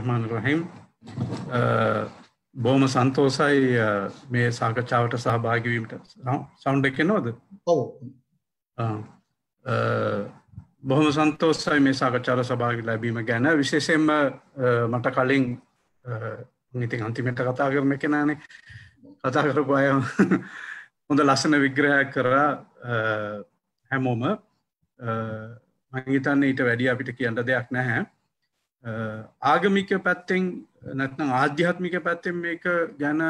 රහමාන් රහිම් බෝම සන්තෝසයි මේ සාකච්ඡාවට සහභාගිවීමට සෞන්් එක නොද බොහොම සන්තෝසයි මේ සාකච්ඡාර සභාගි ලැබීම ගැන විශේෂෙන්ම මට කලින් ඉතින් අන්තිමට කතා කරන කෙනනේ කතා කරපු අය හොඳ ලස්සන විග්‍රහ කරා හැමෝම මංහිතන්න ඊට වැඩිය අපිට කියන්න දෙයක් නැහැ ආගමික පැත්තෙන් නැත්නම් ආධ්‍යාත්මික පැත්තෙන් මේක ගැන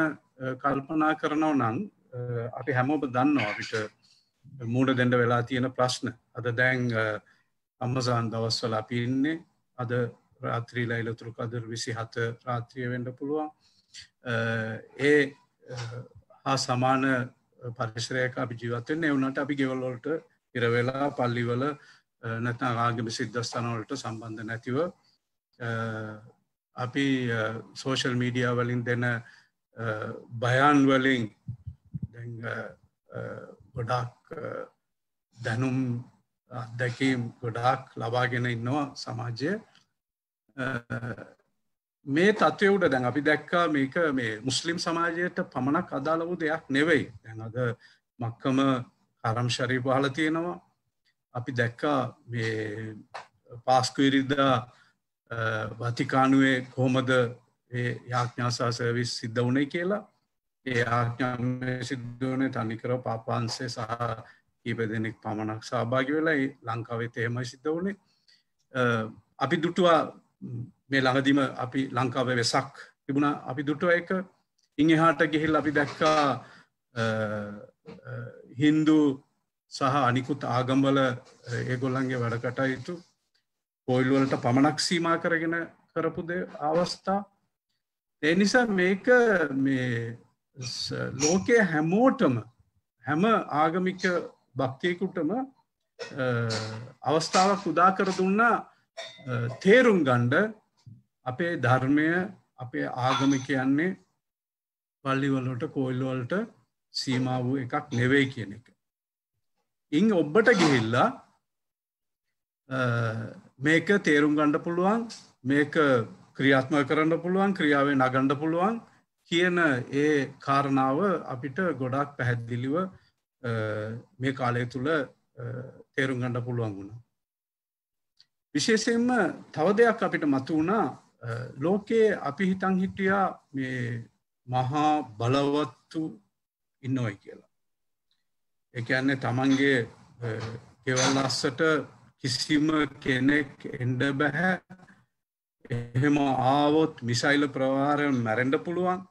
කල්පනා කරනව නං අපි හැමෝප දන්නවා අපිට මූඩ දෙඩ වෙලා තියෙන ප්‍රශ්න අද දැන් අම්මසාන් දවස්වල අපි ඉන්නේ අද රාත්‍රී ලයිලතුරු කදර විසි හත රාත්‍රිය වෙන්ඩ පුළුවන් ඒ හා සමාන පරිසරයක අපි ජීවත්වෙන්නේ එවුනට අපි ගෙවල්ලොලට ඉරවෙලා පල්ලිවල නැතන ආගම සිද්ධස්ථනවලට සම්බන්ධ නැතිව අපි සෝෂල් මීඩියා වලින් දෙන බයන් වලින් ගොඩාක් දැනුම් අත්දැකීම් ගොඩාක් ලබාගෙන ඉන්නවා සමාජය මේ තත්වයවුට දැන් අපි දැක්කා මේක මේ මුස්ලිම් සමාජයට පමණක් අදාලවූ දෙයක් නෙවෙයි දැන් අද මක්කම අරම් ශරීප හල තියෙනවා අපි දැක්කා මේ පාස්කුවිරිද්දා වතිකානුවේ කොහොමද යාඥාසා සර්විස් සිද්ධ වනේ කියලා ඒ ආඥාමය සිද්ධුවනේ තනිකර පාපාන්සේ සහ කීප දෙනෙක් පමණක් සභාගි වෙලා ලංකාවේ තේමයි සිද්ධ වනේ අපි දුටවා මේ ළඟදිම අපි ලංකාවේ වෙසක් තිබුණ අපි දුටුව එක ඉංහාට ගිහිල් අපි දැක්කා හින්දු සහ අනිකුත් ආගම්බල ඒගොල්ලන්ගේ වැඩකටයුතු පොයිල්වලට පමණක් සීමා කරගෙන කරපු අවස්ථා ඒ නිසා මේක මේ ලෝකය හැමෝටම හැම ආගමික භක්තියකුටම අවස්ථාවක් උදා කර දුන්නා තේරුම් ගණ්ඩ අපේ ධර්මය අපේ ආගම කියන්නේ පල්ලිවලට කෝල්ලවලට සීම වූ එකක් නෙවෙයි කියන එක. ඉං ඔබ්බට ගිහිල්ලා මේක තේරුම් ගණ්ඩ පුළුවන් මේක ක්‍රියාත්ම කරන්න පුළුවන් ක්‍රියාවේ නගණ්ඩ පුළුවන් කියන ඒ කාරණාව අපිට ගොඩක් පැහැදිලිව මේ කාලය තුළ තේරුම් ගණ්ඩ පුළුවන් වුණ. විශේෂයෙන්ම තව දෙයක් අපිට මතු වුණා ලෝකයේ අපි හිතන් හිටියා මේ මහා බලවත්තු ඉන්නොයි කියලා. එකන්නේ තමන්ගේ ගෙවල් අස්සට කිසිම කෙනෙක් එන්ඩ බැහැ එහෙම ආවොත් මිසයිල ප්‍රවාර මැරෙන්ඩ පුළුවන්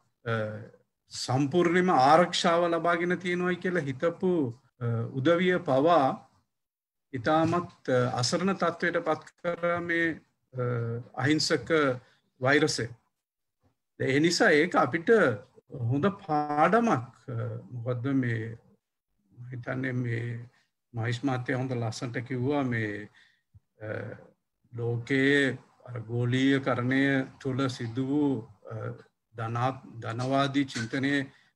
සම්පූර්ණයම ආරක්ෂාව ලබාගෙන තියෙනවයි කියලා හිතපු උදවිය පවා ඉතාමත් අසරණ තත්ත්වයට පත් කර මේ අහිංසක වෛරසේ. ඒ නිසා ඒක අපිට හොඳ පාඩමක් මොකදද මේ හිතන්නේ මේ මහිස් මාත්‍යය හොඳ ලස්සට කිව්වා මේ ලෝකයේ ගෝලීය කරණය තුළ සිද්ධ වූ ධනවාදී චින්තනය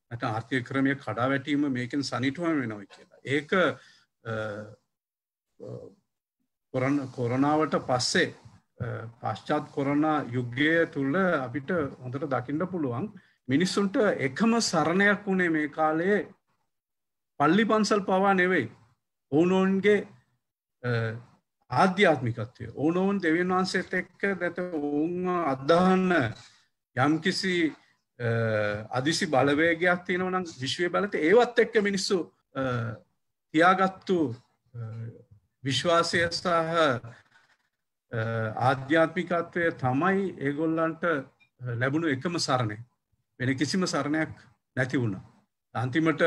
නැත ආර්ථය ක්‍රමය කඩා වැටීම මේකින් සනිටුවම වෙනව කියලා. ඒක කොරනාවට පස්සේ පශ්චාත් කොරනා යුග්ගය තුළ අපිට හොඳට දකිින්ට පුළුවන් මිනිස්සුන්ට එකම සරණයක් වුණේ මේ කාලයේ පල්ලි පන්සල් පවා නෙවෙයි ඕනෝන්ගේ ආධ්‍යාත්මිකත්වය ඕනෝවන් දෙවන් වහන්සේත් එක්ක දැත ඔවුන් අදහන්න යම්කිසි අදිසි බලවේගයක් තියෙනවනම් විශ්වය බලත ඒවත් එක්ක මිනිස්සු තියාගත්තු විශ්වාසය සහ ආධ්‍යාත්මිකත්වය තමයි ඒගොල්ලන්ට ලැබුණු එකම සරණය වෙන කිසිම සරණයක් නැති වුණා. අන්තිමට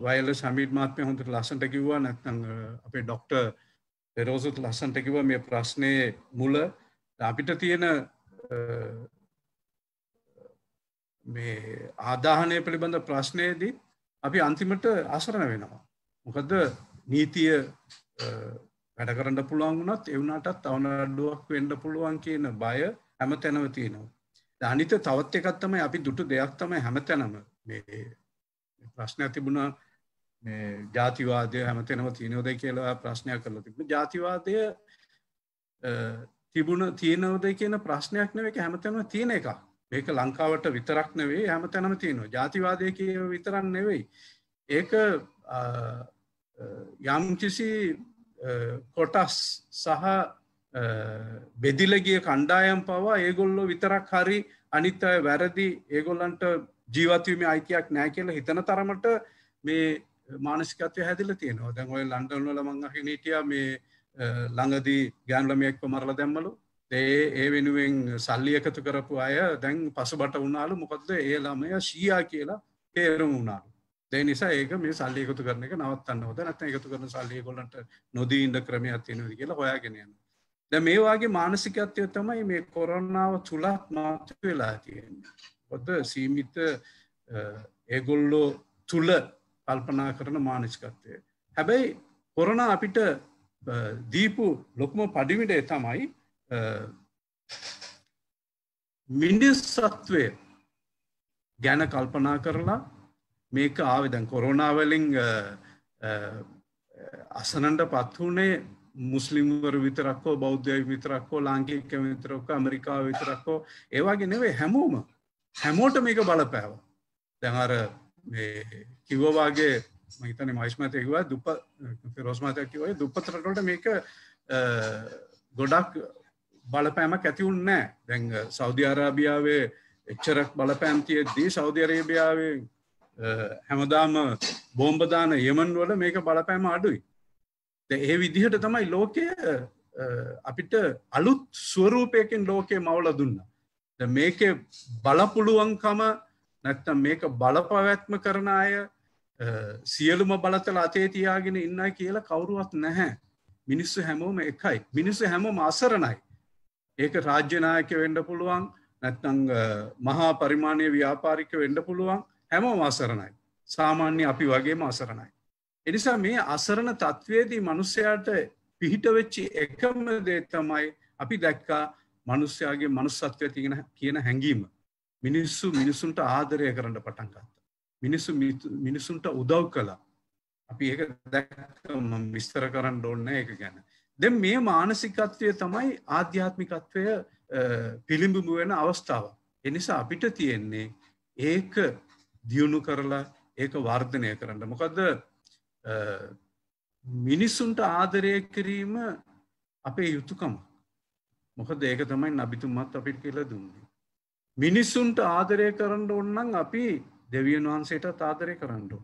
වයල සමීට මාත්මය හොඳට ලසන්ට කිව්වා නැත්නං අපේ ඩොක්ට පෙරෝසුත් ලස්සන්ට කිව මේ ප්‍රශ්නය මුල අපිට තියෙන මේ ආදාහනය පිළිබඳ ප්‍රශ්නයේදී අපි අන්තිමට අසරණ වෙනවා. මොකද නීතිය වැඩ කරන්න පුළුවන් වුණත් එවුණටත් අවනඩුවක් වෙන්න පුළුවන් කියන බය හැම තැනව තියෙනවා. ධනිත තවත් එකත්තමයි අපි දුටු දෙයක් තමයි හැම තැනම ප්‍රශ්නයක් තිබුණා මේ ජාතිවාදය හැමතෙනම තියනෝදයි කියලා ප්‍රශ්නයක් කරලා තිබුණ ජාතිවාදය තිබුණ තියනවද කියන ප්‍රශ්නයක් නවේ හැමතැම තියෙන එක ඒක ලංකාවට විතරක් නෙවේ හැම තැනම තියෙනවා ජාතිවාදය කිය විතරන්න නෙවෙයි ඒක යම්කිසි කොටස් සහ බෙදිලගිය කණ්ඩායම් පවා ඒගොල්ලො විතරක් හරි අනිත් අය වැරදි ඒගොල්ලන්ට ජීවත්වීමේ අයිතියක් නෑ කියලා හිතන තරමට මේ මානසිකත්වය හැදිල තියෙනවා දැන් ඔය ලන්ඩන්වල මං අහින හිටිය මේ ළඟදී ගෑන්ලමයෙක්ව මරල දැම්මලු ඒ ඒ වෙනුවෙන් සල්ලි එකතු කරපු අය දැන් පසුබට වුණාලු මොකක්ද ඒ ළමය ශීයා කියලා තේරුම් වුණාලු දෙ නිසා ඒක මේ සල්ලි එකතු කරන එක නවත්තන්න හොද නැත්නම් එකතු කරන සල්ලි ඒගොල්ලන්ට නොදී ඉන්න ක්‍රමයක් තියෙනවද කියලා හොයාගෙන යනවා ද මේවාගේ මානසිකත්වය තමයි මේ කොරන්නාව තුළත් මාතු වෙලා තියෙන. ඔොද සීමිත ඒගොල්ලෝ තුළ කල්පනා කරන මානසිකත්වය. හැබැයි කොරන අපිට දීපු ලොක්ම පඩිවිඩේ තමයි මිනිස් සත්වය ගැන කල්පනා කරලා මේක ආවිදැන් කොරෝනාවලින් අසනන්ට පත්වනේ මුස්ලිම්වර විතරක්කෝ බෞද්ධය විතරක්කෝ ලාංකික විතරක්ක ඇමරිකාව විතරක්කෝ ඒවාගේ නෙවේ හැමෝම හැමෝට මේක බලපෑව දැහර කිවවාගේ මහිතන මයිස්මතයකවා දුප රෝස්මතයකිවයි දුපතරටට මේක ගොඩක් බලපෑමක් ඇතිවුන් නෑ දැන් සෞධ අරාබියාවේ එච්චරක් බලපෑම් තියද්දී සෞධ අරේබියාවේ හැමදාම බෝම්බදාන යමන් වල මේක බලපෑම අඩුයි ඒ විදිහට තමයි ලෝකය අපිට අලුත් ස්වරූපයකෙන් ලෝකය මවල දුන්න. මේක බලපුළුවන්කම නැත්තම් මේක බලපවැත්ම කරන අය සියලුම බලතල අතේ තියාගෙන ඉන්නයි කියලා කවුරුවත් නැහැ. මිනිස්සු හැමෝම එකයි. මිනිස්සු හැමෝම අසරණයි. ඒක රාජ්‍යනායක වෙන්න පුළුවන් නැත්නම් මහා පරිමාණයේ ව්‍යාපාරික වෙන්න පුළුවන් හැමෝම අසරණයි. සාමාන්‍ය අපි වගේම අසරණයි. එනිසා මේ අසරණ තත්ත්වයේදී මනුස්සයාට පිහිට වෙච්චි එකම දේ තමයි අපි දැක්කා මනුස්සයාගේ මනුස්සත්වය තියෙන කියන හැඟීම. මිනිස්සු මිනිසුන්ට ආදරය කරන්න පටන් ගත්තා. මිනිස්සු මිනිසුන්ට උදව් කළා. අපි ඒක දැක්කම විස්තර කරන්න ඕනේ ඒක ගැන. දැන් මේ මානසිකත්වය තමයි ආධ්‍යාත්මිකත්වය පිළිඹු වෙන අවස්ථාව. එනිසා අපිට තියෙන්නේ ඒක දියුණු කරලා ඒක වර්ධනය කරන්න. මොකද මිනිස්සුන්ට ආදරය කිරීම අපේ යුතුකම මොකද ඒක තමයි නබිතුමත් අපිට කියලා දුන්නේ. මිනිස්සුන්ට ආදරය කරන්න ඔන්නන් අපි දෙවියන් වහන්සේට ආදරය කරන්නඩු.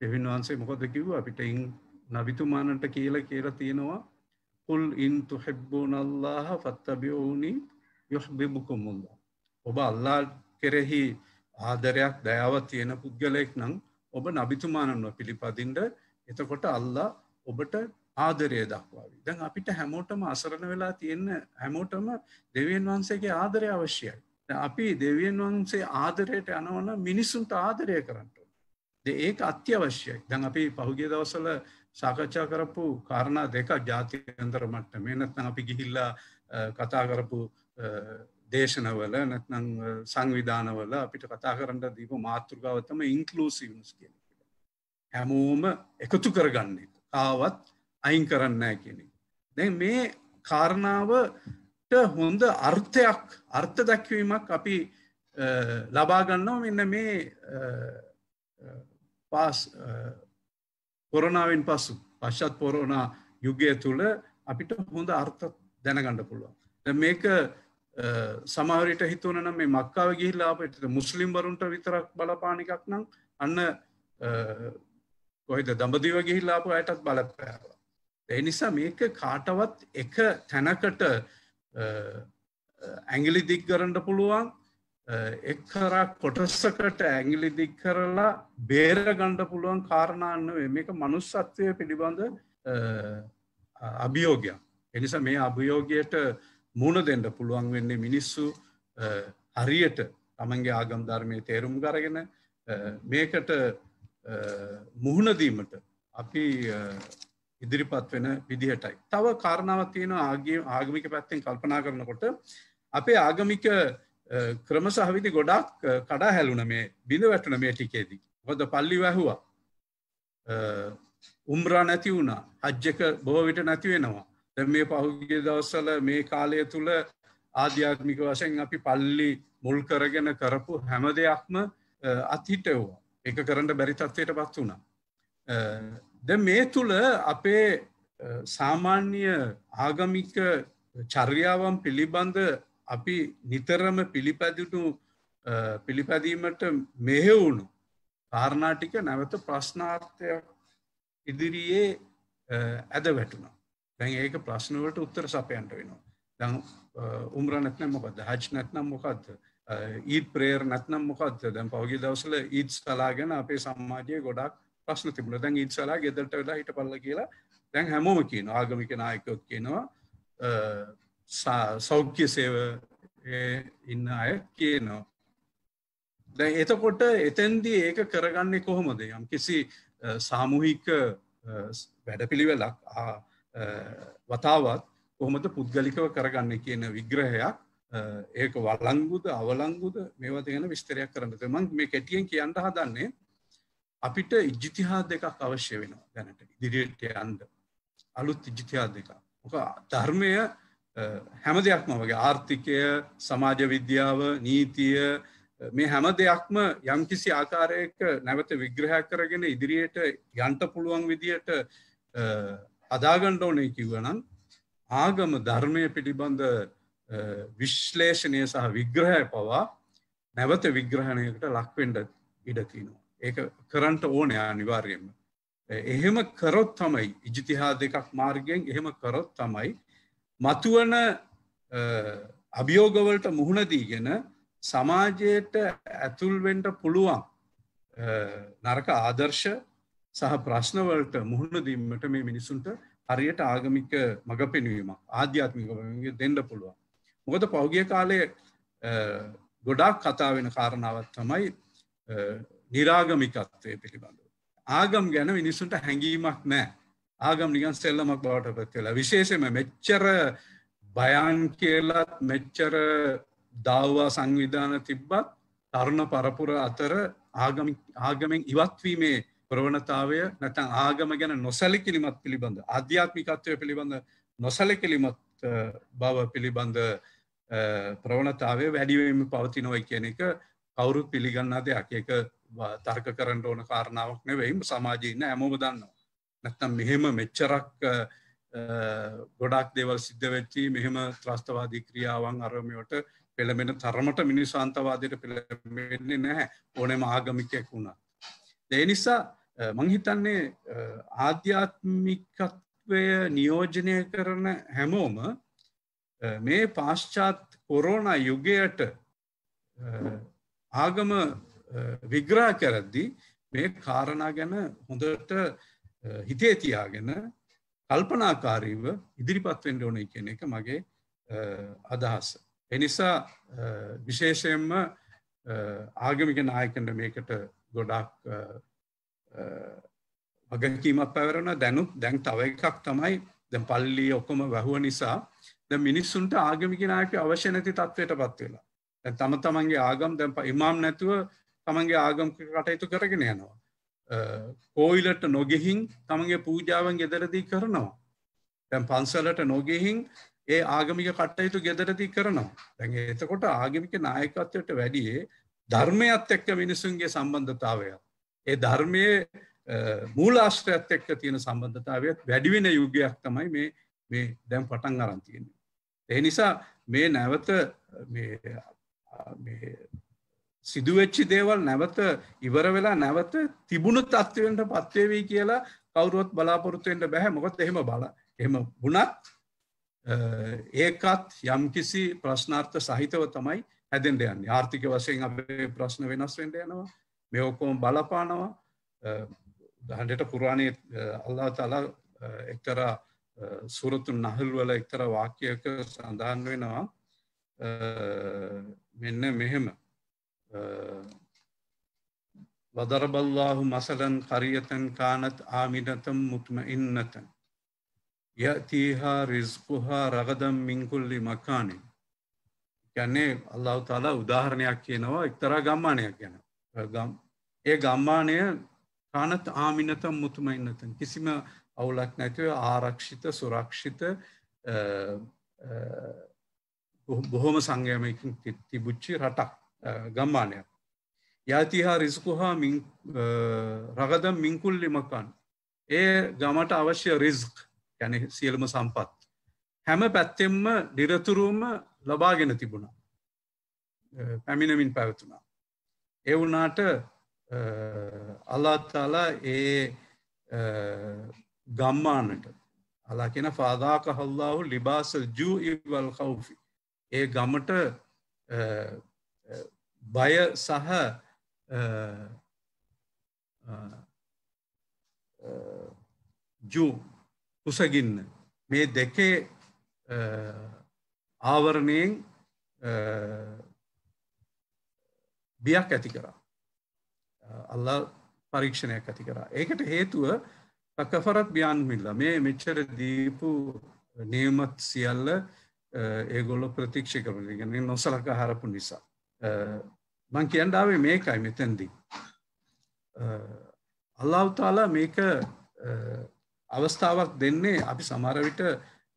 දෙවින් වහන්සේ මොකද කිව් අපිට ඉං නබිතුමානන්ට කියලා කියලා තියෙනවා පුල් ඉන්තු හෙබ්බෝනල්ලාහ පත්තබියෝනි යොහ්බිබුකුමුල්ල. ඔබ අල්ලා කෙරෙහි ආදරයක් දයාව තියෙන පුද්ගලයෙක් නං ඔබ නබිතුමාණන්ව පිළිපදින්ට එතකොට අල්ලා ඔබට ආදරය දක්වාවි දැන් අපිට හැමෝටම අසරණ වෙලා තියෙන්න හැමෝටම දෙවියන් වහන්සේගේ ආදරය අවශ්‍යයි. අපි දෙවියන් වහන්සේ ආදරයට යනවන මිනිස්සුන්ට ආදරය කරන්නට. ඒක අත්‍යවශ්‍යයි දැන් අපි පහුගේ දවසල සාකච්ඡා කරපු කාරණා දෙක ජාතින්තර මට්ට මේ නැත්නම් අපි ගිහිල්ලා කතා කරපු දේශනවල නැත්නම් සංවිධානවල අපිට කතා කරන්න දීපු මාතෘකාව තමයි ඉන්ක්ලූසිව්නස් කියන එක. හැමෝම එකතු කරගන්න එක. ආවත් අයින් කරන්න නැහැ කියන එක. දැන් මේ කාරණාවට හොඳ අර්ථයක් අර්ථ දක්වීමක් අපි ලබා ගන්නවා මෙන්න මේ පාස් කොරනාවෙන් පසු පශ්චත් පොරෝනා යුගය තුළ අපිට හොඳ අර්ථ දැනගන්න පුළුවන්. මේක සමහරට හිතුවන නම් මේ මක්කාව ගිහිල්ලාප එට මුස්ලිම් වරුන්ට විතරක් බලපාන එකක් නම් අන්න කොහෙද දඹදිව ගිහිල්ලාපු අයටත් බලපෑවා. ඒ නිසා මේක කාටවත් එක තැනකට ඇගිලි දික් කරන්න පුළුවන් එක්කරා කොටස්සකට ඇගිලි දික් කරලා බේර ගණ්ඩ පුළුවන් කාරණාන්න මේක මනුස්සත්වය පිළිබඳ අභියෝගයක්. එනිසා මේ අභියෝගයට මුණ දෙන්න පුළුවන් වෙන්නේ මිනිස්සු හරියට තමන්ගේ ආගම් ධර්මය තේරුම් කරගෙන මේකට මුහුණදීමට අපි ඉදිරිපත් වෙන විදිහටයි. තව කාරණාවක් තියෙන ආගේ ආගමික පැත්තෙන් කල්පනා කරනකොට අපේ ආගමික ක්‍රම සහවිදි ගොඩක් කඩා හැලුන මේ බිඳ වැටුන මේ ටිකේදී. හොද පල්ලි වැැහවා උම්රා නැති වුණා අජ්්‍යක බොහවිට නැතිවෙනවා. මේ පහුගේ දවස්සල මේ කාලය තුළ ආධ්‍යාත්මික වශයෙන් අපි පල්ලි මුල් කරගෙන කරපු හැම දෙයක්ම අත්හිටව්වා එක කරට බැරි තත්වයට පත් වුණා. ද මේ තුළ අපේ සාමාන්‍ය ආගමික චර්යාවන් පිළිබඳ අපි නිතරම පිළිපැදිටු පිළිපැදීමට මෙහෙවුණු පාරණාටික නැවත ප්‍රශ්නාර්ථයක් ඉදිරියේ ඇද වැටුණා. දැන් ඒක ප්‍රශ්නවලට උත්තර සපයන්ට වෙනවා. දැන් උම්ර නැත්නම් මොකද්ද? හජ් නැත්නම් මොකද්ද? ඊද් ප්‍රේයර් නැත්නම් මොකද්ද? දැන් පහුගිය දවස්වල ඊද් සලා ගැන අපේ සමාජයේ ගොඩාක් ප්‍රශ්න තිබුණා. දැන් ඊද් සලා ගෙදරට වෙලා හිටපල්ලා කියලා දැන් හැමෝම කියනවා ආගමික නායකයොත් කියනවා සෞඛ්‍ය සේව ඉන්න අය කියනවා. දැන් එතකොට එතැන්දී ඒක කරගන්නේ කොහොමද? යම් කිසි සාමූහික වැඩපිළිවෙලක් වතාවත් කොහොමද පුද්ගලිකව කරගන්න කියන විග්‍රහයක් ඒක වලංගුද අවලංගුද මේවත ගැන විස්තරයක් කරන්නද මං මේ කැටියෙන් කියන්න හදන්නේ අපිට ඉජ්ජිතිහා දෙකක් අවශ්‍ය වෙනවා දැනට ඉදිරියට යන්ද අලුත් ඉජ්ජිතිහා දෙකක් මොක ධර්මය හැම දෙයක්ම වගේ ආර්ථිකය සමාජ විද්‍යාව නීතිය මේ හැම දෙයක්ම යම්කිසි ආකාරයක නැවත විග්‍රහයක් කරගෙන ඉදිරියට යන්ට පුළුවන් විදියට අදාගණ්ඩ ඕනේ කිව්වනම් ආගම ධර්මය පිළිබඳ විශ්ලේෂණය සහ විග්‍රහය පවා නැවත විග්‍රහණයකට ලක්වෙන්ඩ ඉඩතිනවා. ඒක කරන්ට ඕනයා අනිවාර්යෙන්ම. එහෙම කරොත් තමයි ඉජිතිහා දෙකක් මාර්ගයෙන් එහෙම කරොත් තමයි මතුවන අභියෝගවලට මුහුණදීගෙන සමාජයට ඇතුල්වෙන්ට පුළුවන් නරක ආදර්ශ සහ ප්‍රශ්නවලට මුහුණ දීමට මේ මිනිසුන්ට හරියට ආගමික මඟ පෙනවීමක් ආධ්‍යාත්මික දෙන්න පුළුවන්. මොකද පෞගිය කාලයේ ගොඩාක් කතා වෙන කාරණාවත් තමයි නිරාගමිකත්වය පිළිබඳව. ආගම් ගැන මිනිස්සුන්ට හැඟීමක් නෑ ආගම් නිගන් සෙල්ලමක් බවට පත් වෙලා විශේෂම මෙච්චර බයන් කියලත් මෙච්චර දාව්වා සංවිධාන තිබ්බත් තරුණ පරපුර අතර ආගමෙන් ඉවත්වීමේ ප්‍රවණතාවය නැතන් ආගම ගැන නොසැලකිලිමත් පිළිබඳ අධ්‍යාත්මිකත්වය පිළිබඳ නොසැලකිලිමත් බව පිළිබඳ ප්‍රවණතාවය වැඩිවීම පවතිනොයි කියන එක කවුරු පිළිගන්නා දෙයක් එක තර්ක කරන්න ඕන කාරණාවක් නෙවෙයිම සමාජීන්න ඇමෝම දන්නවා. නැත්තම් මෙහෙම මෙච්චරක් ගොඩක් දෙවල් සිද්ධ වෙච්චි මෙහෙම ත්‍රස්තවාදී ක්‍රියාවන් අරමයට පෙළමෙන තරමට මිනිස්සාන්තවාදයට පෙළවෙන්නේ නැහැ ඕනෙම ආගමිකයක් වුණා. දේ නිසා මංහිතන්නේ ආධ්‍යාත්මිකත්වය නියෝජනය කරන හැමෝම මේ පාශ්චාත් කොරෝණ යුගයට ආගම විග්‍රා කරද්දි මේ කාරණා ගැන හොඳට හිතේ තියාගෙන කල්පනාකාරීව ඉදිරිපත්වෙන්ට ඕන කියන එක මගේ අදහස. එනිසා විශේෂයෙන්ම ආගමික නායකන්ට මේකට ගොඩක් වගකීමක් පැවරන දැනුත් දැන් තව එකක් තමයි දැ පල්ලි ඔක්කොම වැැහුව නිසා ද මිනිස්සුන්ට ආගමිකනායට අවශ්‍ය නැති තත්වයට පත්වෙලා ඇ තම තමන්ගේ ආගම් දැ ඉමාම් නැතුව තමන්ගේ ආගම් කටයුතු කරගෙන යනවා. කෝයිලට නොගෙහින් තමන්ගේ පූජාවන් ගෙදරදී කරනවා. තැන් පන්සලට නොගෙහින් ඒ ආගමික කටයුතු ගෙදරදී කරනවා. දැන් එතකොට ආගමික නායකත්වයට වැඩියේ ධර්මයත් එක්ක මිනිසුන්ගේ සම්බන්ධතාවය. ඒ ධර්මයේ මූලාශ්‍රයත් එක්ක තියෙන සම්බන්ධතාවයත් වැඩිවෙන යුගයක් තමයි මේ මේ දැන් පටන් අරන් තියෙන්නේ. ඒ නිසා මේ නැවත සිදුවෙච්චි දේවල් නැවත ඉවර වෙලා නැවත තිබුණු තත්ත්වෙන්ට පත්වේවී කියලා කවුරුවත් බලාපොරොත්තුවෙන්ට බැහැ මොකොත් එහෙම බල එහෙම වුණත් ඒකත් යම්කිසි ප්‍රශ්නාර්ථ සහිතව තමයි හැදෙන්ට යන්නේ ආර්ථික වශයෙන් අපේ ප්‍රශ්න වෙනස් වෙන්ට යනවා මේ ඔක්කෝම බලපානවා දහඩට පුරාණය අල්ලා තලා එක්තරා සුරතු නහල් වල එක්තර වාක්‍යයක සඳහන් වෙනවා මෙන්න මෙහෙම වදරබල්ලාහු මසලන් කරියතන් කානත් ආමිනතම් මුත්ම ඉන්නතන් යතිහා රිස්කුහා රගදම් මිංකුල්ලි මකානේ කියන්නේ අල්ලාහ් තාලා උදාහරණයක් කියනවා එක්තරා ගම්මානයක් ගැන. ඒ ගම්මානය කානත් ආමිනතම් මුතුමයින්නතන් කිසිම අවුලක් නැතිව ආරක්ෂිත සුරක්ෂිත බොහොම සංයමයකින් තිබුච්චි රටක් ගම්මානයක්. යතිහා රිස්කුහා රගද මින්කුල්ලි මකන්. ඒ ගමට අවශ්‍ය රිස්ක් ගැන සියලම සම්පත්. හැම පැත්තෙම්ම නිරතුරුවම ලබාගෙන තිබුණා පැමිණමින් පැවතුනා. එවුනාට අල්ලාත්තාලා ඒ ගම්මානට අලා කියෙන ෆාදාක හල්ලාහු ලිබාසල් ජූ ඉවල් කව්ෆි ඒ ගමට බය සහ ජූ උසගින්න මේ දෙකේ ආවරණයෙන් බියක් ඇති කරා. අල්ලා පරීක්ෂණයක් ඇති කරා. ඒකට හේතුව තකෆරත් බියන් මිල්ල මේ මෙච්චර දීපු නියමත් සියල්ල ඒගොල්ලො ප්‍රතික්ෂ කරගෙන නොසලක හරපු නිසා. මං කියන්ඩාවේ මේකයි මෙතැන්දී. අල්ලාවතාලා මේක අවස්ථාවක් දෙන්නේ අපි සමරවිට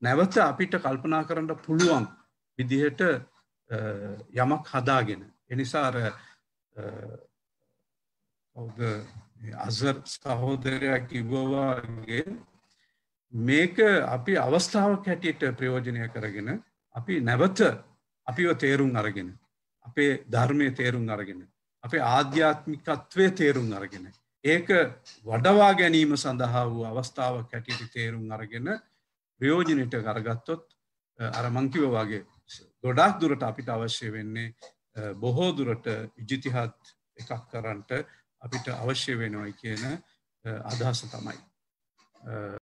නැවත අපිට කල්පනා කරන්න පුළුවන් විදිහට යමක් හදාගෙන එනිසාර ඔද අසර් සහෝදරයක් කිව්වවාගේ මේක අපි අවස්ථාවක් හැටියට ප්‍රයෝජනය කරගෙන අපි නැවත අපිව තේරුම් අරගෙන අපේ ධර්මය තේරුම් අරගෙන අපේ ආධ්‍යාත්මිකත්වය තේරුම් අරගෙන ඒක වඩවා ගැනීම සඳහා වූ අවස්ථාවක් හැටියට තේරුම් අරගෙන ප්‍රයෝජනයට කරගත්තොත් අරමංකිව වගේ ගොඩක් දුරට අපිට අවශ්‍ය වෙන්නේ බොහෝ දුරට ඉජිතිහත් එකක් කරන්ට අපිට අවශ්‍ය වෙනවයි කියන අදහස තමයි.